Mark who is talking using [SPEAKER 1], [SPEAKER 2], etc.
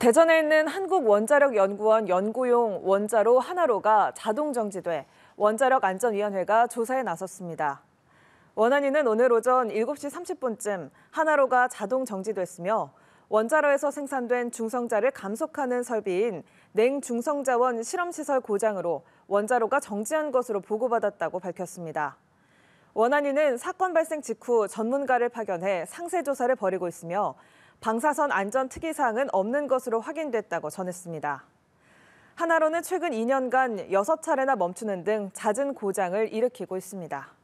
[SPEAKER 1] 대전에 있는 한국원자력연구원 연구용 원자로 하나로가 자동 정지돼 원자력안전위원회가 조사에 나섰습니다. 원안위는 오늘 오전 7시 30분쯤 하나로가 자동 정지됐으며 원자로에서 생산된 중성자를 감속하는 설비인 냉중성자원 실험시설 고장으로 원자로가 정지한 것으로 보고받았다고 밝혔습니다. 원안위는 사건 발생 직후 전문가를 파견해 상세 조사를 벌이고 있으며 방사선 안전 특이사항은 없는 것으로 확인됐다고 전했습니다. 하나로는 최근 2년간 6차례나 멈추는 등 잦은 고장을 일으키고 있습니다.